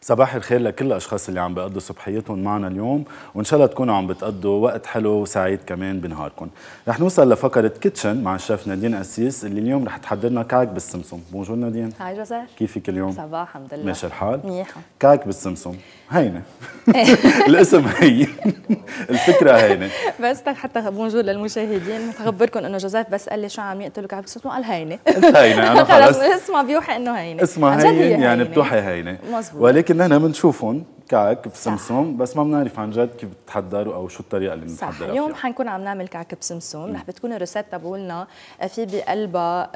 صباح الخير لكل الاشخاص اللي عم بيقضوا صبحيتهم معنا اليوم وان شاء الله تكونوا عم بتقضوا وقت حلو وسعيد كمان بنهاركم رح نوصل لفقره كيتشن مع الشيف نادين قسيس اللي اليوم رح تحضر لنا كعك بالسمسم بونجور نادين هاي جوزيف كيفك اليوم صباح الحمد لله ماشي الحال منيحه كعك بالسمسم هينة الاسم هين الفكرة هينة بس حتى بونجور للمشاهدين تخبركم انه جوزيف بس قال لي شو عم يقتلك عم اسمه قال هينة هينة انا خلص اسمها بيوحي انه هينة اسمها هين يعني بتوحي هينة ولكن نحن بنشوفهم كعك بسمسم بس ما بنعرف عن جد كيف بتحضروا او شو الطريقه اللي بنحضرها صح اليوم حنكون عم نعمل كعك بسمسم رح بتكون الريسيت تبعولنا آه، في بقلبها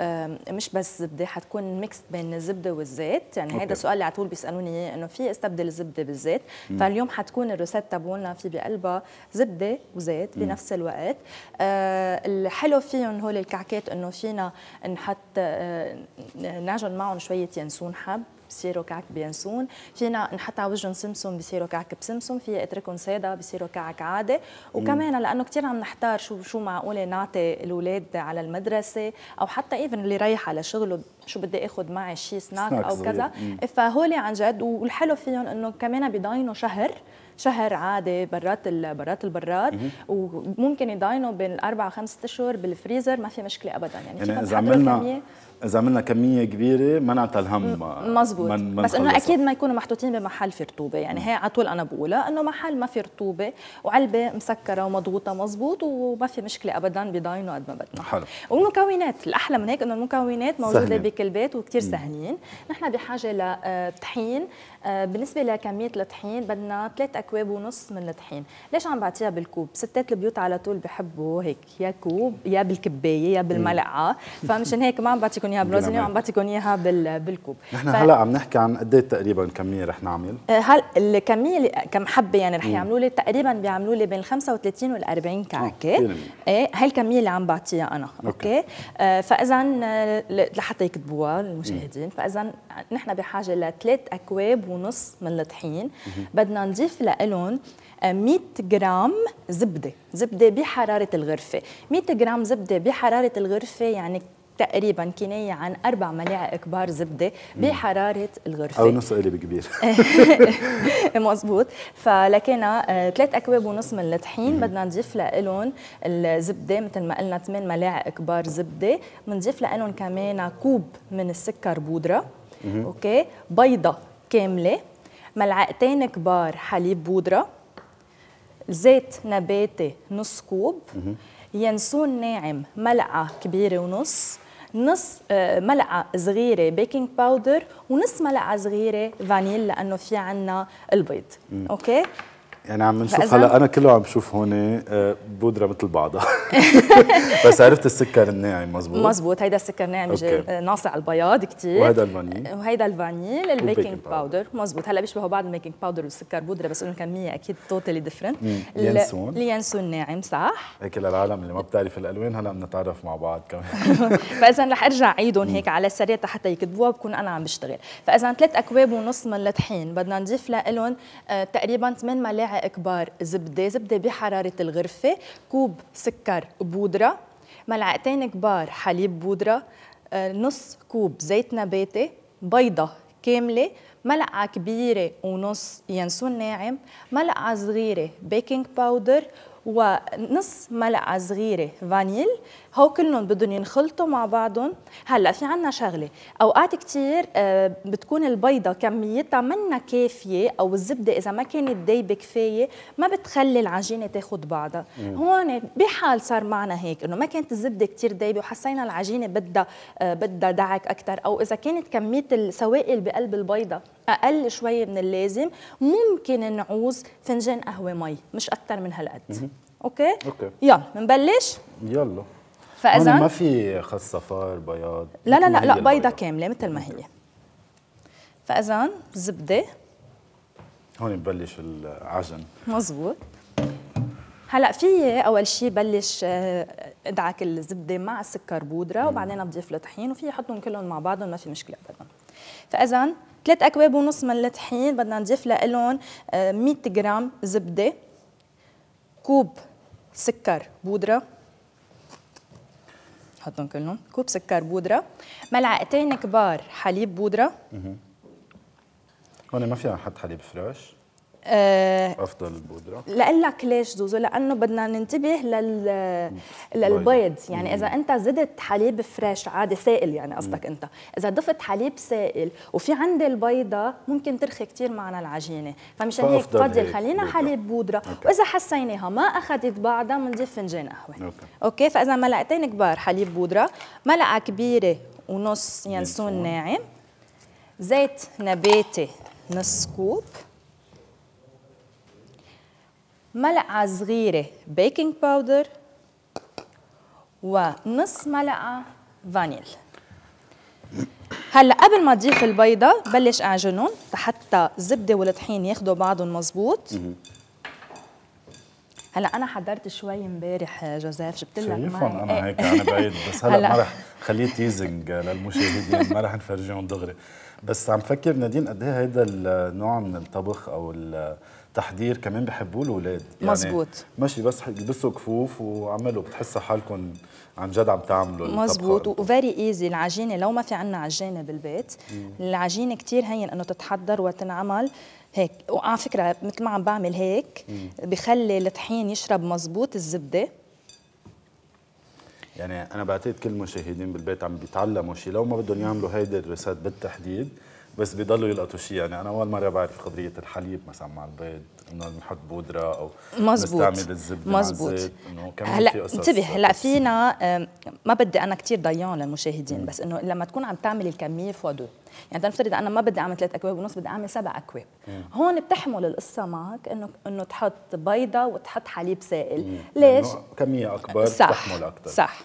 مش بس زبده حتكون ميكس بين الزبده والزيت يعني هذا السؤال اللي على طول بيسالوني اياه انه في استبدل الزبده بالزيت مم. فاليوم حتكون الريسيت تبعولنا في بقلبها زبده وزيت بنفس الوقت أه الحلو فيهم هول الكعكات انه فينا نحط أه نعجن معهم شويه ينسون حب بصيروا كعك بينسون فينا نحط على وجههم سمسم بصيروا كعك بسمسم في اتركهم ساده بصيروا كعك عادي وكمان لانه كثير عم نحتار شو شو معقوله نعطي الاولاد على المدرسه او حتى ايفن اللي رايح على شغله شو بدي اخذ معي شي سناك, سناك او صغير. كذا فهولي عن جد والحلو فيهم انه كمان بيضاينوا شهر شهر عادي برات برات البراد وممكن يضاينوا بين الاربع خمس اشهر بالفريزر ما في مشكله ابدا يعني, يعني اذا عملنا اذا عملنا كميه كبيره ما نعطى الهم مزبوط من من بس انه اكيد ما يكونوا محطوطين بمحل في رطوبه يعني هي على طول انا بقولها انه محل ما في رطوبه وعلبه مسكره ومضغوطه مزبوط وما في مشكله ابدا بضاينوا قد ما بدنا حلو والمكونات الاحلى من هيك انه المكونات موجوده بكل بيت وكثير سهلين نحن بحاجه لطحين آه، آه، بالنسبه لكميه الطحين بدنا ثلاث اكواب ونص من الطحين ليش عم بعطيها بالكوب ستات البيوت على طول بحبوا هيك يا كوب يا بالكبايه يا بالملعقه فمشان هيك ما عم بعطيكم اياها بروزني وعم بعطيكم اياها بالكوب نحن ف... هلا عم نحكي عن قد ايه تقريبا كميه رح نعمل آه، هل الكميه اللي كم حبه يعني رح يعملوا لي تقريبا بيعملوا لي بين 35 وال 40 كعكه ايه هي الكميه اللي عم بعطيها انا اوكي, أوكي. آه فاذا آه، لحتى يكتبوها المشاهدين فاذا نحن بحاجه لثلاث اكواب ونص من الطحين بدنا نضيف لهم 100 آه، جرام زبده زبده بحراره الغرفه 100 جرام زبده بحراره الغرفه يعني تقريبا كناية عن أربع ملاعق كبار زبدة بحرارة الغرفة أو نص قلب كبير مزبوط فلكينا آه، ثلاث أكواب ونص من الطحين بدنا نضيف لهم الزبدة مثل ما قلنا ثمان ملاعق كبار زبدة بنضيف لهم كمان كوب من السكر بودرة أوكي بيضة كاملة ملعقتين كبار حليب بودرة زيت نباتي نص كوب ينسون ناعم ملعقة كبيرة ونص نص آه، ملعقة صغيرة بيكنج باودر ونص ملعقة صغيرة فانيل لأنه في عنا البيض أوكي يعني عم نشوف هلا انا كله عم بشوف هون آه، بودره مثل بعضها بس عرفت السكر الناعم مزبوط مزبوط هيدا السكر الناعم آه، ناصع البياض كثير وهيدا الفانيل وهيدا الفانيل البيكنج باودر مزبوط هلا بيشبهوا بعض البيكنج باودر والسكر بودره بس انه كميه اكيد توتالي ديفرنت اليانسون اليانسون ناعم صح هيك للعالم اللي ما بتعرف الالوان هلا بنتعرف مع بعض كمان فاذا رح ارجع اعيدهم هيك على السريع حتى يكتبوها بكون انا عم بشتغل فاذا ثلاث اكواب ونص من الطحين بدنا نضيف لهم آه، تقريبا 8 ملاعق ربع كبار زبدة زبدة بحرارة الغرفة كوب سكر بودرة ملعقتين كبار حليب بودرة آه، نص كوب زيت نباتي بيضة كاملة ملعقة كبيرة ونص ينسون ناعم ملعقة صغيرة بيكنج باودر ونص ملعقه صغيره فانيل هو كلهم بدهم ينخلطوا مع بعضهم هلا في عنا شغله اوقات كثير آه، بتكون البيضه كميتها منا كافيه او الزبده اذا ما كانت دايبه كفايه ما بتخلي العجينه تاخذ بعضها هون بحال صار معنا هيك انه ما كانت الزبده كثير دايبه وحسينا العجينه بدها آه، بدها دعك اكثر او اذا كانت كميه السوائل بقلب البيضه اقل شوي من اللازم ممكن نعوز فنجان قهوه مي مش اكثر من هالقد اوكي اوكي يلا بنبلش يلا فاذا ما في خس صفار بياض لا لا لا لا بيضه كامله مثل ما هي فاذا زبده هون ببلش العجن مزبوط هلا في اول شيء بلش آه، ادعك الزبده مع السكر بودره وبعدين بضيف الطحين وفي احطهم كلهم مع بعضهم ما في مشكله ابدا فاذا ثلاث اكواب ونص من الطحين بدنا نضيف لهم 100 آه، غرام زبده كوب سكر بودره حطهم كلهم كوب سكر بودره ملعقتين كبار حليب بودره هون ما فيها نحط حليب فريش آه، افضل البودره لاقول لك ليش زوزو لانه بدنا ننتبه لل للبيض يعني اذا انت زدت حليب فريش عادي سائل يعني قصدك انت اذا ضفت حليب سائل وفي عندي البيضه ممكن ترخي كثير معنا العجينه فمشان هيك تفضل خلينا بودرة. حليب بودره أوكي. واذا حسيناها ما اخذت بعضها بنضيف فنجان قهوه أوكي. اوكي فاذا ملعقتين كبار حليب بودره ملعقه كبيره ونص ينسون ناعم زيت نباتي نص كوب ملعقة صغيرة بيكنج باودر ونص ملعقة فانيل هلا قبل ما تضيف البيضة بلش اعجنهم حتى الزبدة والطحين ياخذوا بعضهم مزبوط هلا انا حضرت شوي امبارح آه، جوزيف جبت لك شايفهم انا هيك انا بعيد بس هلا ما رح خليه تيزنج للمشاهدين ما رح نفرجيهم دغري بس عم فكر نادين قد ايه هيدا النوع من الطبخ او ال تحضير كمان بحبوه الاولاد يعني مزبوط ماشي بس لبسوا كفوف وعملوا بتحسوا حالكم عن جد عم تعملوا مزبوط وفيري ايزي العجينه لو ما في عندنا عجانه بالبيت مم. العجينه كثير هين انه تتحضر وتنعمل هيك وعلى فكره مثل ما عم بعمل هيك بخلي الطحين يشرب مزبوط الزبده يعني انا بعتقد كل المشاهدين بالبيت عم بيتعلموا شيء لو ما بدهم يعملوا هيدي الريسات بالتحديد بس بيضلوا يلقطوا شيء يعني انا اول مره بعرف خبريه الحليب مثلا مع البيض انه نحط بودره او مزبوط. نستعمل الزبده مزبوط. مع الزيت انه كمان هلا انتبه هلا فينا ما بدي انا كثير ضيان للمشاهدين م. بس انه لما تكون عم تعمل الكميه فوا دو يعني نفترض انا ما بدي اعمل ثلاث اكواب ونص بدي اعمل سبع اكواب هون بتحمل القصه معك انه انه تحط بيضه وتحط حليب سائل مم. ليش كميه اكبر صح. بتحمل اكثر صح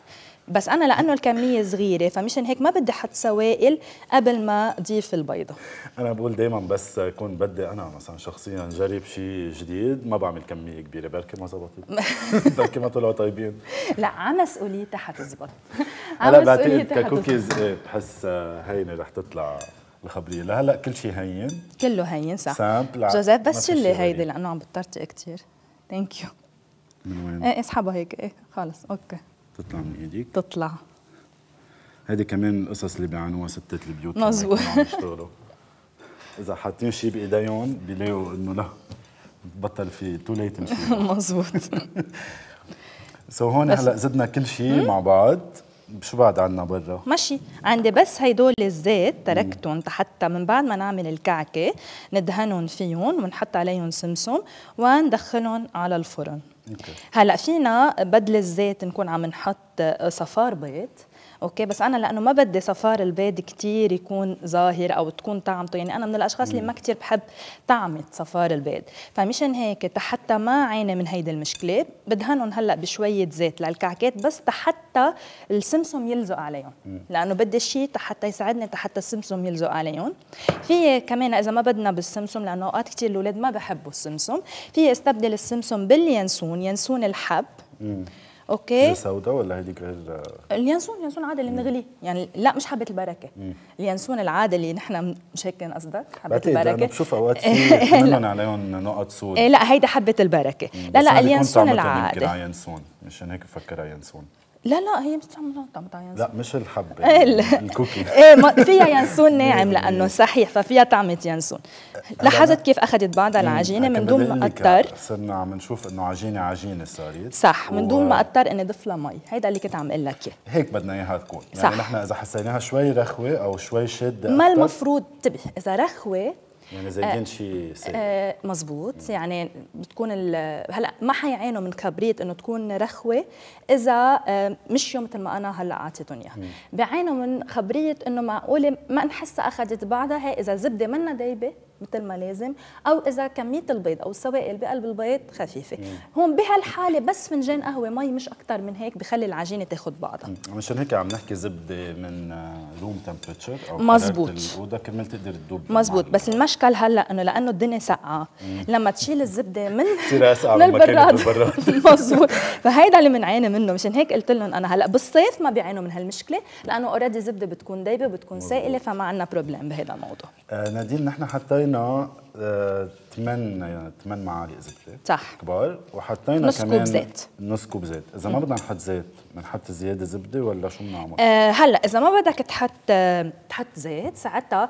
بس انا لانه الكميه صغيره فمشان هيك ما بدي احط سوائل قبل ما اضيف البيضه انا بقول دائما بس اكون بدي انا مثلا شخصيا جرب شيء جديد ما بعمل كميه كبيره بركي ما زبطت بركي ما طلعوا طيبين لا على مسؤوليتها حتزبط انا بعتقد ككوكيز ايه بحس هينه رح تطلع الخبريه لهلا كل شيء هين كله هين صح سامبل جوزيف بس شلي هيدي لانه عم بتطرطق كثير ثانك يو من وين؟ ايه اسحبها هيك ايه خلص اوكي تطلع من ايديك تطلع هيدي كمان القصص اللي بيعانوها ستات البيوت مزبوط اذا حاطين شيء بايديهم بيلاقوا انه لا بطل في تو ليت مزبوط سو هون هلا زدنا كل شيء مع بعض شو بعد عنا برا؟ ماشي عندي بس هيدول الزيت تركتهم حتى من بعد ما نعمل الكعكه ندهنهم فيهم ونحط عليهم سمسم وندخلهم على الفرن هلا فينا بدل الزيت نكون عم نحط صفار بيض اوكي بس انا لانه ما بدي صفار البيض كثير يكون ظاهر او تكون طعمته يعني انا من الاشخاص اللي ما كثير بحب طعمه صفار البيض فمشان هيك حتى ما عاني من هيدي المشكله بدهنهم هلا بشويه زيت للكعكات بس حتى السمسم يلزق عليهم لانه بدي شيء حتى يساعدني حتى السمسم يلزق عليهم في كمان اذا ما بدنا بالسمسم لانه اوقات كثير الاولاد ما بحبوا السمسم في استبدل السمسم باليانسون ينسون الحب مم. اوكي دي سوداء ولا هذيك غير اليانسون اليانسون عادي اللي بنغليه يعني لا مش حبه البركه اليانسون العادي اللي نحن مش هيك قصدك حبه البركه انا بشوف اوقات في عليهم نقط سود إيه، لا هيدا حبه البركه لا لا اليانسون العادي مشان هيك بفكرها يانسون لا لا هي بتعمل طمطا لا مش الحبه إيه، الكوكي ايه فيها ينسون ناعم لانه صحيح ففيها طعمه ينسون لاحظت كيف اخذت بعضها العجينه من دون ما اضطر صرنا عم نشوف انه عجينه عجينه صارت صح من دون ما اضطر اني اضيف لها مي هيدا اللي كنت عم اقول لك اياه هيك بدنا اياها تكون يعني صح. نحن اذا حسيناها شوي رخوه او شوي شده ما المفروض انتبه طيب، اذا رخوه يعني زي آه، شيء سيء آه، مزبوط يعني بتكون هلا ما حيعانوا من كبريت انه تكون رخوه اذا آه، مشيوا مثل ما انا هلا اعطيتهم اياها بيعانوا من خبريه انه معقوله ما نحسها اخذت بعضها اذا زبده منا دايبه مثل ما لازم او اذا كميه البيض او السوائل بقلب البيض خفيفه هون بهالحاله بس فنجان قهوه مي مش اكثر من هيك بخلي العجينه تاخذ بعضها مشان هيك عم نحكي زبده من روم آه، تمبرتشر او مزبوط الاوضه كرمال تقدر تذوب مزبوط بس المشكل هلا انه لانه الدنيا ساقعه لما تشيل الزبده من من البراد مزبوط فهيدا اللي بنعاني منه مشان هيك قلت لهم انا هلا بالصيف ما بيعانوا من هالمشكله لانه اوريدي الزبده بتكون دايبه بتكون سائله فما عندنا بروبلم بهذا الموضوع آه نادين نحن حطينا حطينا ثمان آه، ثمان معالق زبده صح كبار وحطينا نص كمان كوب زيت نص كوب زيت، إذا ما بدنا نحط زيت بنحط زيادة زبدة ولا شو بنعمل؟ أه هلا إذا ما بدك تحط آه، تحط زيت ساعتها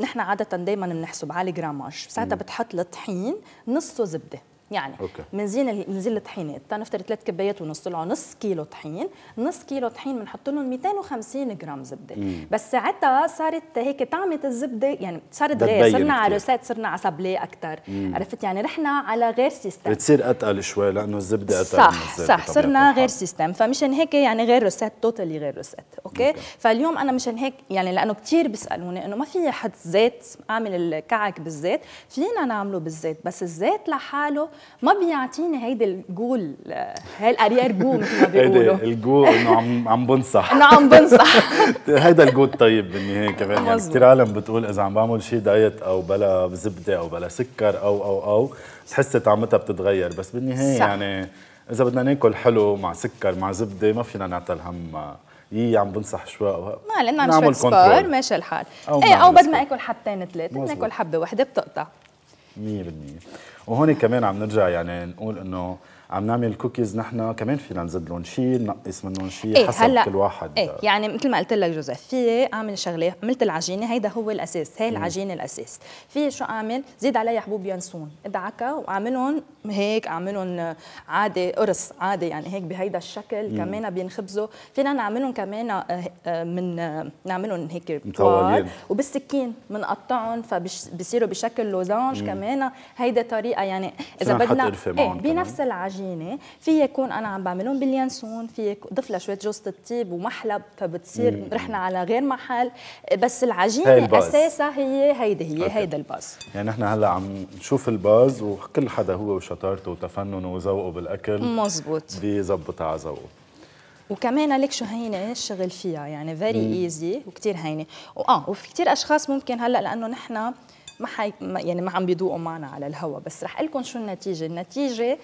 نحن عادة دائما بنحسب على جراماج، ساعتها بتحط الطحين نصه زبدة يعني أوكي. بنزين منزين الطحينات تنفترض ثلاث كبايات ونص طلعوا نص كيلو طحين نص كيلو طحين بنحط لهم 250 جرام زبده مم. بس ساعتها صارت هيك طعمه الزبده يعني صارت غير صرنا على روسات صرنا على سابلي اكثر عرفت يعني رحنا على غير سيستم بتصير اتقل شوي لانه الزبده اتقل صح صح صرنا غير سيستم فمشان هيك يعني غير روسات توتالي غير روسات أوكي؟, اوكي فاليوم انا مشان هيك يعني لانه كثير بيسالوني انه ما في حد زيت اعمل الكعك بالزيت فينا نعمله بالزيت بس الزيت لحاله ما بيعطيني هيدي الجول هالاريير جو مثل ما بيقولوا هيدي الجو انه عم عم بنصح انه عم بنصح هيدا الجو الطيب بالنهايه كمان يعني كثير عالم بتقول اذا عم بعمل شيء دايت او بلا زبده او بلا سكر او او او بتحس طعمتها بتتغير بس بالنهايه صح. يعني اذا بدنا ناكل حلو مع سكر مع زبده ما فينا نعطي الهم يي عم بنصح شوي ما لانه عم نعمل سبار ماشي الحال او ايه او بدنا اكل حبتين ثلاثه ناكل حبه وحده بتقطع 100% وهون كمان عم نرجع يعني نقول انه عم نعمل كوكيز نحن كمان فينا نزيد لهم شيء نقص منهم شيء إيه حسب هلا كل واحد إيه يعني مثل ما قلت لك جوزيف في اعمل شغله عملت العجينه هيدا هو الاساس هي العجينه الاساس في شو اعمل زيد عليها حبوب ينسون ادعكها واعملهم هيك اعملهم عادي قرص عادي يعني هيك بهيدا الشكل مم. كمان بينخبزوا فينا نعملهم كمان آه، آه، من نعملهم هيك طوال وبالسكين بنقطعهم فبيصيروا بشكل لوزانج كمان هيدا طريقه يعني اذا بدنا إيه بنفس العجينه عجينه في يكون انا عم بعملهم باليانسون في ضف لها شويه جوزه الطيب ومحلب فبتصير مم. رحنا على غير محل بس العجينه اساسها هي هيدي هي هيدا الباز يعني نحن هلا عم نشوف الباز وكل حدا هو وشطارته وتفننه وذوقه بالاكل مزبوط بيظبطها على ذوقه وكمان لك شو هينه الشغل فيها يعني فيري ايزي وكثير هينه واه وفي كثير اشخاص ممكن هلا لانه نحن ما حي... يعني ما عم بيدوقوا معنا على الهوا بس رح اقول لكم شو النتيجه النتيجه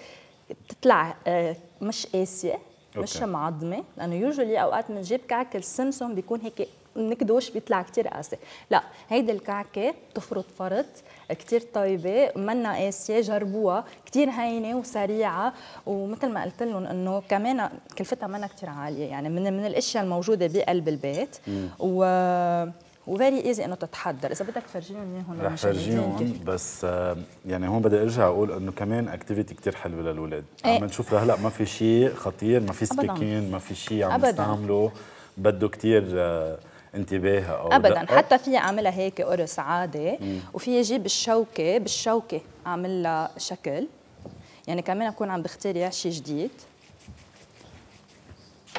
بتطلع آه، مش قاسيه مش معظمه لانه يوجولي اوقات بنجيب كعك السمسم بيكون هيك نكدوش بيطلع كثير قاسي لا هيدي الكعكه بتفرط فرط كثير طيبه منا قاسيه جربوها كثير هينه وسريعه ومثل ما قلت لهم انه كمان كلفتها منا كثير عاليه يعني من من الاشياء الموجوده بقلب البيت مم. و وفيري ايزي انه تتحضر اذا بدك تفرجيهم اياهم رح فرجيهم بس آه، يعني هون بدي ارجع اقول انه كمان اكتيفيتي كثير حلوه للاولاد ايه. عم نشوف لهلا ما في شيء خطير ما في سبيكين ما في شيء عم يستعمله بده كثير آه، انتباه او ابدا دقة. حتى في اعملها هيك قرص عادي وفي اجيب الشوكه بالشوكه اعمل لها شكل يعني كمان اكون عم بختار شيء جديد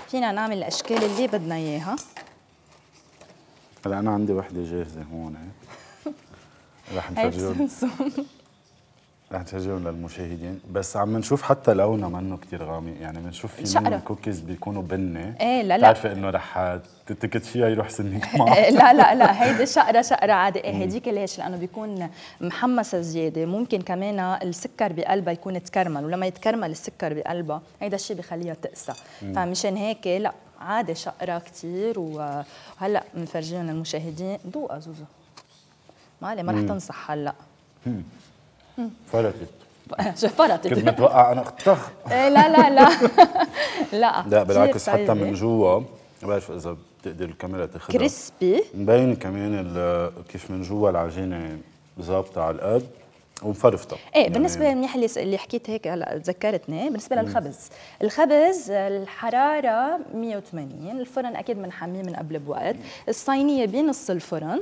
فينا نعمل الاشكال اللي بدنا اياها هلا انا عندي وحده جاهزه هون إيه؟ رح نفرجيهم رح نفرجيهم للمشاهدين بس عم نشوف حتى لونها منه كثير غامق يعني بنشوف في منهم كوكيز بيكونوا بني ايه لا لا بتعرفي انه رح فيها يروح سنك إيه، معه لا لا لا هيدي شقره شقره عادي ايه هيديك ليش لانه بيكون محمصه زياده ممكن كمان السكر بقلبها يكون تكرمل ولما يتكرمل السكر بقلبها هيدا الشيء بخليها تقسى فمشان هيك لا عادي شقرة كثير وهلا بنفرجيهم للمشاهدين ذوقها زوزو ما علي ما رح تنصح هلا فلتت فرطت كنت متوقع انا اختخ إيه، لا لا لا لا لا بالعكس حتى من جوا ما بعرف اذا بتقدر الكاميرا تاخذها كريسبي مبين كمان كيف من جوا العجينه ظابطه على القد ومفرفطه ايه يعني بالنسبه منيح اللي اللي حكيت هيك هلا تذكرتني بالنسبه للخبز الخبز الحراره 180 الفرن اكيد بنحميه من, من قبل بوقت الصينيه بنص الفرن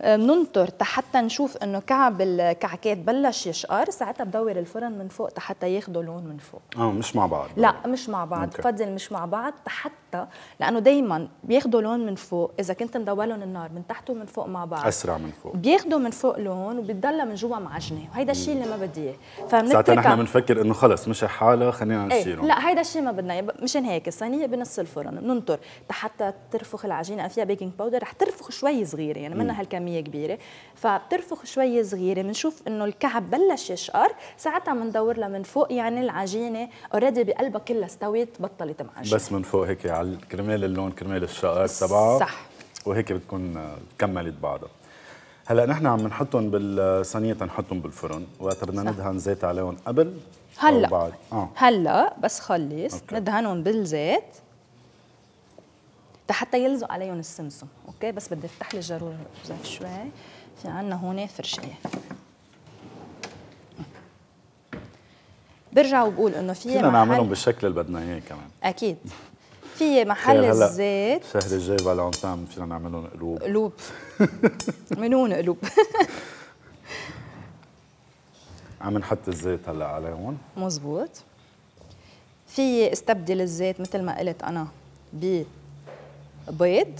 بننطر آه، حتى نشوف انه كعب الكعكات بلش يشقر ساعتها بدور الفرن من فوق حتى ياخذوا لون من فوق اه مش مع بعض لا مش مع بعض بفضل مش مع بعض حتى لانه دائما بياخذوا لون من فوق اذا كنت مدور لهم النار من تحت ومن فوق مع بعض اسرع من فوق بياخذوا من فوق لون وبتضلها من جوا معجنه وهيدا الشيء اللي ما بدي اياه ساعتها نحن بنفكر انه خلص مشي حالها خلينا إيه، نشيله ايه لا هيدا الشيء ما بدنا اياه مشان هيك الصينيه بنص الفرن بننطر حتى ترفخ العجينه فيها بيكنج باودر رح ترفخ شوي صغيره يعني منها هالكمية كميه كبيرة فبترفخ شوي صغيرة بنشوف إنه الكعب بلش يشقر ساعتها بندور لها من فوق يعني العجينة اوريدي بقلبها كلها استوت بطلت معجنة بس من فوق هيك على كرمال اللون كرمال الشقر تبعه صح وهيك بتكون كملت بعضها هلا نحن عم نحطهم بالصينيه تنحطهم بالفرن وقت بدنا ندهن زيت عليهم قبل هلا آه. هلا بس خلص ندهنهم بالزيت حتى يلزق عليهم السمسم اوكي بس بدي افتح لي الجرور شوي في عندنا هون فرشيه برجع وبقول انه في فينا نعملهم بالشكل اللي بدنا اياه كمان اكيد في محل الزيت شهر الجاي فالونتان فينا نعملهم قلوب قلوب منون قلوب عم نحط الزيت هلا عليهم مزبوط في استبدل الزيت مثل ما قلت انا ب بيض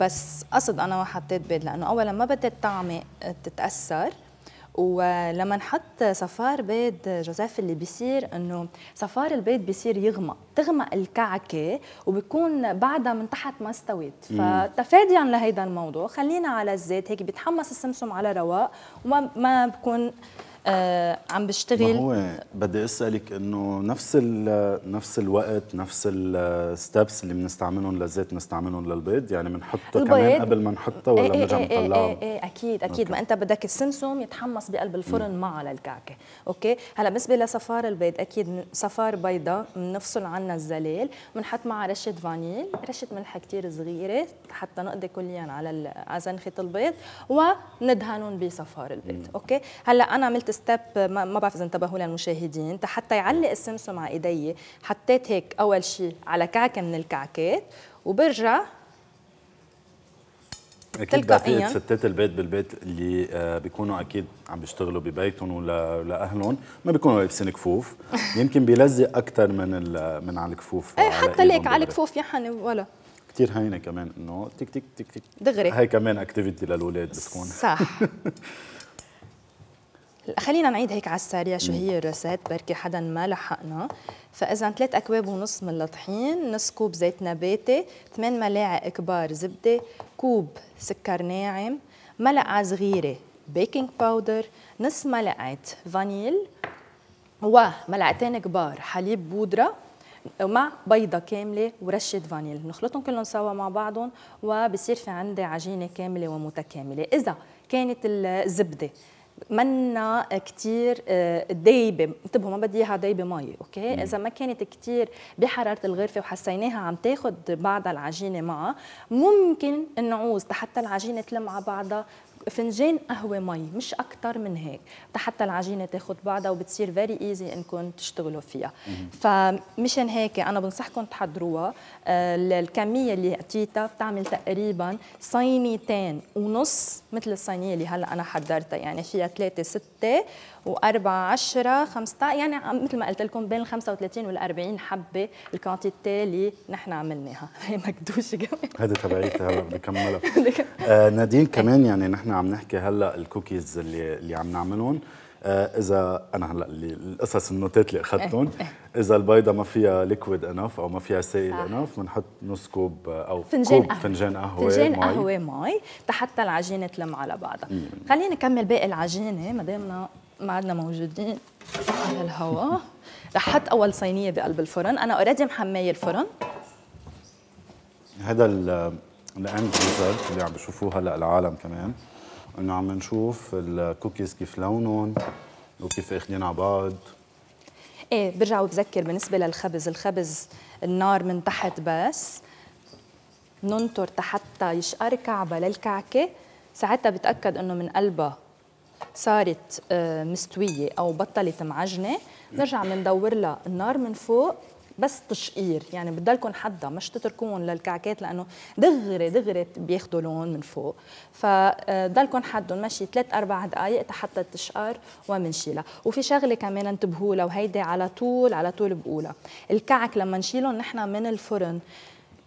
بس قصد انا ما حطيت بيض لانه اولا ما بدي الطعمه تتاثر ولما نحط صفار بيض جوزيف اللي بيصير انه صفار البيض بيصير يغمق تغمق الكعكه وبكون بعدها من تحت ما استوت فتفاديا لهيدا الموضوع خلينا على الزيت هيك بيتحمص السمسم على رواق وما ما بكون آه، عم بشتغل ما هو بدي اسالك انه نفس ال نفس الوقت نفس الستبس اللي بنستعملهم للزيت بنستعملهم للبيض يعني بنحطه كمان قبل ما نحطه ولا إيه، إيه، بنرجع إيه، نطلعه ايه, اكيد اكيد أوكي. ما انت بدك السمسم يتحمص بقلب الفرن مع للكعكه اوكي هلا بالنسبه لصفار البيض اكيد صفار بيضة بنفصل عنها الزليل بنحط معها رشه فانيل رشه ملح كثير صغيره حتى نقضي كليا على على زنخه البيض وندهنهم بصفار البيض اوكي هلا انا عملت ستيب ما بعرف اذا انتبهوا للمشاهدين حتى يعلق السمسم على ايدي حطيت هيك اول شيء على كعكه من الكعكات وبرجع اكيد بعتقد ستات البيت بالبيت اللي آه، بيكونوا اكيد عم بيشتغلوا ببيتهم ولا لاهلهم ما بيكونوا لابسين كفوف يمكن بيلزق اكثر من من على الكفوف ايه آه، حتى ليك على الكفوف يحن ولا كثير هينه كمان انه تك تك تك تك دغري هي كمان اكتيفيتي للاولاد بتكون صح خلينا نعيد هيك على السريع شو هي الروسيت بركي حدا ما لحقنا فاذا ثلاث اكواب ونص من الطحين نص كوب زيت نباتي ثمان ملاعق كبار زبده كوب سكر ناعم ملعقه صغيره بيكنج باودر نص ملعقه فانيل وملعقتين كبار حليب بودره مع بيضه كامله ورشه فانيل بنخلطهم كلهم سوا مع بعضهم وبصير في عندي عجينه كامله ومتكامله اذا كانت الزبده منا كثير آه، دايبه انتبهوا ما بدي اياها دايبه مي اوكي مم. اذا ما كانت كثير بحراره الغرفه وحسيناها عم تاخذ بعض العجينه معها ممكن نعوز حتى العجينه تلم على بعضها فنجان قهوه مي مش اكثر من هيك حتى العجينه تاخذ بعضها وبتصير فيري ايزي انكم تشتغلوا فيها فمشان هيك انا بنصحكم تحضروها آه، الكميه اللي اعطيتها بتعمل تقريبا صينيتين ونص مثل الصينيه اللي هلا انا حضرتها يعني فيها ثلاثه سته و4 10 15 يعني مثل ما قلت لكم بين ال 35 وال 40 حبه الكونتيتي اللي نحن عملناها هي مكدوشه كمان هيدي تبعيتي هلا بدي آه نادين كمان يعني نحن عم نحكي هلا الكوكيز اللي اللي عم نعملهم آه اذا انا هلا القصص النوتات اللي اخذتهم إيه. اذا البيضه ما فيها ليكويد انف او ما فيها سائل انف بنحط نص كوب او فنجان كوب فنجان قهوه فنجان قهوه مي حتى العجينه تلم على بعضها خلينا نكمل باقي العجينه ما دامنا ما عدنا موجودين على الهواء رح حط اول صينيه بقلب الفرن انا اوريدي محميه الفرن هذا الاند ريزلت اللي عم بشوفوه هلا العالم كمان انه عم نشوف الكوكيز كيف لونهم وكيف اخذين على بعض ايه برجع وبذكر بالنسبه للخبز الخبز النار من تحت بس ننطر حتى يشقر كعبه للكعكه ساعتها بتاكد انه من قلبها صارت آه، مستويه او بطلت معجنه نرجع بندور لها النار من فوق بس تشقير يعني بتضلكم حدا مش تتركون للكعكات لانه دغري دغري بياخذوا لون من فوق فضلكم آه، حدهم ماشي ثلاث اربع دقائق حتى تشقر ومنشيلها وفي شغله كمان انتبهوا لها وهيدي على طول على طول بقولها الكعك لما نشيلهم نحن من الفرن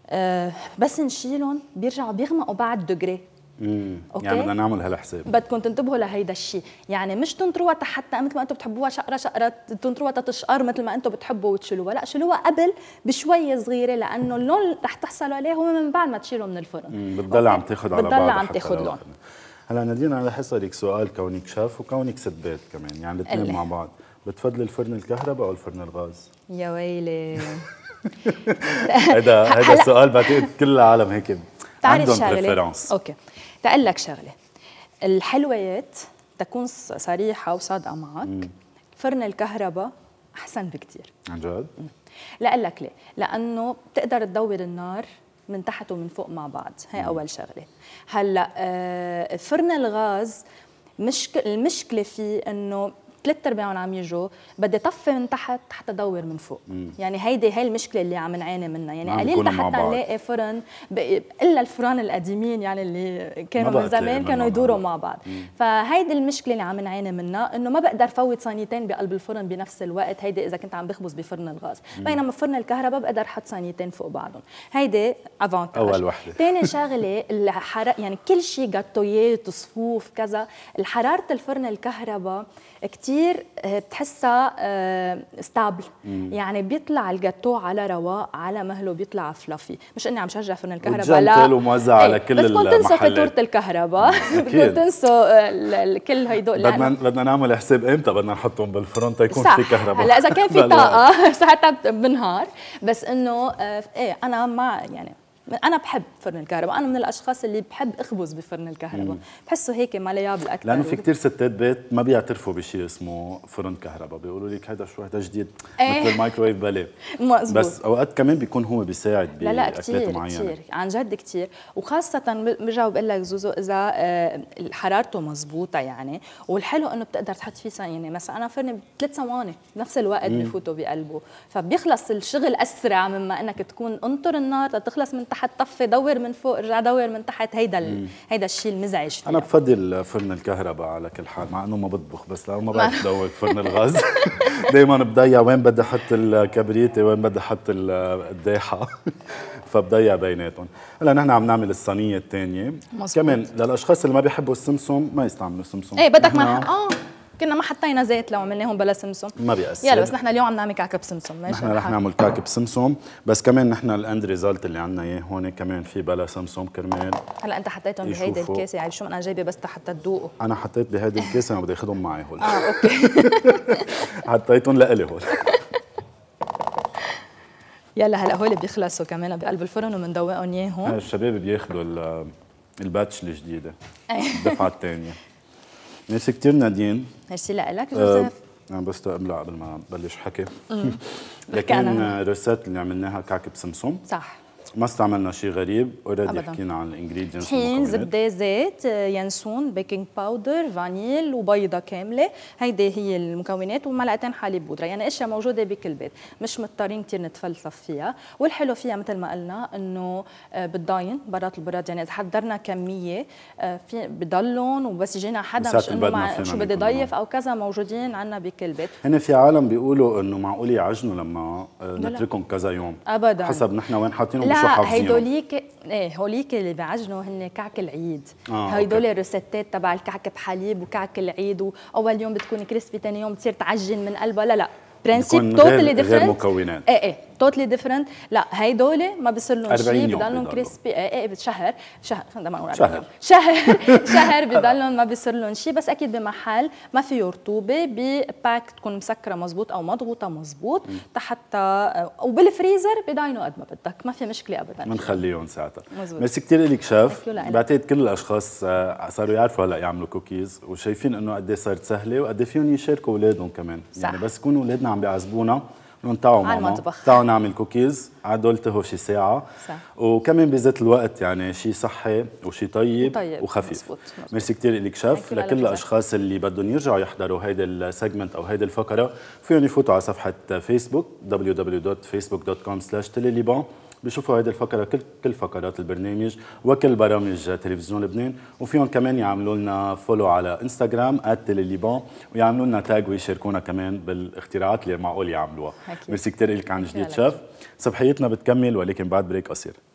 آه، بس نشيلهم بيرجعوا بيغمقوا بعد دغري أوكي؟ يعني بدنا نعمل هالحساب بدكم تنتبهوا لهيدا الشيء يعني مش تنطروها حتى مثل ما انتم بتحبوها شقره شقره تنطروها تتشقر مثل ما انتم بتحبوا وتشيلوها لا شيلوها قبل بشوي صغيره لانه اللون اللي رح تحصلوا عليه هو من بعد ما تشيلوا من الفرن بتضل عم تاخذ على بعض بتضل عم تاخذ لون هلا نادين انا رح اسالك سؤال كونك شاف وكونك سبات كمان يعني الاثنين مع بعض بتفضل الفرن الكهرباء او الفرن الغاز يا ويلي هذا هذا السؤال بعتقد كل العالم هيك عندهم بريفيرنس اوكي تقول لك شغله الحلويات تكون صريحه وصادقه معك فرن الكهرباء احسن بكثير عن جد؟ لأقول لك ليه؟ لانه بتقدر تدور النار من تحت ومن فوق مع بعض، هي مم. اول شغله. هلا آه، فرن الغاز مشك... المشكله فيه انه ثلاث ارباعهم عم يجوا بدي طفي من تحت حتى دور من فوق مم. يعني هيدي هي المشكله اللي عم نعاني منها يعني قليل حتى نلاقي فرن الا الفران القديمين يعني اللي كانوا من زمان كانوا يدوروا مع بعض فهيدي المشكله اللي عم نعاني منها انه ما بقدر فوت صينيتين بقلب الفرن بنفس الوقت هيدي اذا كنت عم بخبز بفرن الغاز بينما فرن الكهرباء بقدر احط صينيتين فوق بعضهم هيدي افونتاج اول وحده ثاني شغله الحراره يعني كل شيء جاتويات صفوف كذا حراره الفرن الكهرباء كثير كثير بتحسها ستابل يعني بيطلع الجاتو على رواق على مهله بيطلع فلافي مش اني عم شجع فرن الكهرباء لا ومزع على كل بدكم تنسوا فاتوره الكهرباء بدكم تنسوا آه، كل هيدول بدنا بدنا نعمل حساب امتى بدنا نحطهم بالفرن تيكون في كهرباء هلا اذا كان في طاقه ساعتها بنهار بس انه آه، ايه انا مع يعني انا بحب فرن الكهرباء انا من الاشخاص اللي بحب اخبز بفرن الكهرباء بحسه هيك ملياب اكثر لانه في كثير ستات بيت ما بيعترفوا بشيء اسمه فرن كهرباء بيقولوا لك هذا شو هذا جديد ايه. مثل الميكرويف بلا بس اوقات كمان بيكون هو بيساعد لا لا كثير كثير عن جد كثير وخاصه برجع بقول لك زوزو اذا آه، حرارته مزبوطه يعني والحلو انه بتقدر تحط فيه يعني مثلا انا فرن بثلاث ثواني بنفس الوقت بفوتوا بقلبه فبيخلص الشغل اسرع مما انك تكون انطر النار لتخلص من تحت طفي دور من فوق ارجع دور من تحت هيدا هيدا الشيء المزعج فيه. انا بفضل فرن الكهرباء على كل حال مع انه ما بطبخ بس لانه ما بعرف دور فرن الغاز دائما بضيع وين بدي احط الكبريتي وين بدي احط القداحه فبضيع بيناتهم هلا نحن عم نعمل الصينيه الثانيه كمان للاشخاص اللي ما بيحبوا السمسم ما يستعملوا السمسم ايه بدك ما اه كنا ما حطينا زيت لو عملناهم بلا سمسم ما بيأثر يلا بس نحن اليوم عم نعمل كعكه بسمسم ماشي نحن رح نعمل كعكه بسمسم بس كمان نحن الاند ريزلت اللي عندنا اياه هون كمان في بلا سمسم كرمال هلا انت حطيتهم بهيدي الكاسه يعني شو انا جايبه بس حتى تذوقوا انا حطيت بهيدي الكاسه انا بدي اخذهم معي هول اه اوكي حطيتهم لإلي هول يلا هلا هول بيخلصوا كمان بقلب الفرن وبندوقهم اياهم الشباب بياخذوا الباتش الجديده الدفعه الثانيه ميرسي كثير نادين ميرسي لك آه، جوزيف أه بس تقبلها قبل ما بلش حكي لكن الرسات اللي عملناها كعك بسمسم صح ما استعملنا شيء غريب اوريدي حكينا عن الانجريدينتس طحين زبده زيت آه، ينسون بيكنج باودر فانيل وبيضه كامله هيدي هي المكونات وملعقتين حليب بودره يعني اشياء موجوده بكل بيت مش مضطرين كثير نتفلسف فيها والحلو فيها مثل ما قلنا انه آه، بتضاين برات البراد يعني اذا حضرنا كميه آه، في بضلهم وبس يجينا حدا مش انه شو بدي ضيف او كذا موجودين عندنا بكل بيت هن في عالم بيقولوا انه معقول يعجنوا لما نتركهم كذا يوم ابدا حسب نحن وين حاطينهم هيدوليك ايه هوليك اللي بعجنوا هن كعك العيد آه هيدول الروسيتات تبع الكعك بحليب وكعك العيد واول يوم بتكون كريسبي ثاني يوم بتصير تعجن من قلبها لا لا برنسيب توتلي ديفرنت غير مكونات ايه ايه توتلي ديفرنت لا هيدول ما بصير لهم شيء بضلهم كريسبي ايه ايه بشهر شهر خلينا ما نقول شهر شهر شهر بضلهم ما بصير لهم شيء بس اكيد بمحل ما فيه رطوبه بباك تكون مسكره مزبوط او مضغوطه مزبوط حتى آه، وبالفريزر بضاينوا قد ما بدك ما في مشكله ابدا بنخليهم ساعتها ميرسي كثير لك شاف بعتقد كل الاشخاص آه، صاروا يعرفوا هلا يعملوا كوكيز وشايفين انه قد ايه صارت سهله وقد فيهم يشاركوا اولادهم كمان يعني صح. يعني بس يكونوا اولادنا عم بيعذبونا انه تعوا ماما تعوا نعمل كوكيز عدول تهوا شي ساعه صح. وكمان بذات الوقت يعني شي صحي وشي طيب, طيب وخفيف مزبوط. مزبوط. ميرسي كثير الك شاف لكل الاشخاص اللي بدهم يرجعوا يحضروا هيدا السيجمنت او هيدي الفقره فيهم يفوتوا على صفحه فيسبوك www.facebook.com/teleliban بيشوفوا هيدي الفقره كل كل فقرات البرنامج وكل برامج تلفزيون لبنان وفيهم كمان يعملوا لنا فولو على انستغرام @تلليبان ويعملوا لنا تاج ويشاركونا كمان بالاختراعات اللي معقول يعملوها ميرسي كثير لك عن جديد شاف صبحيتنا بتكمل ولكن بعد بريك قصير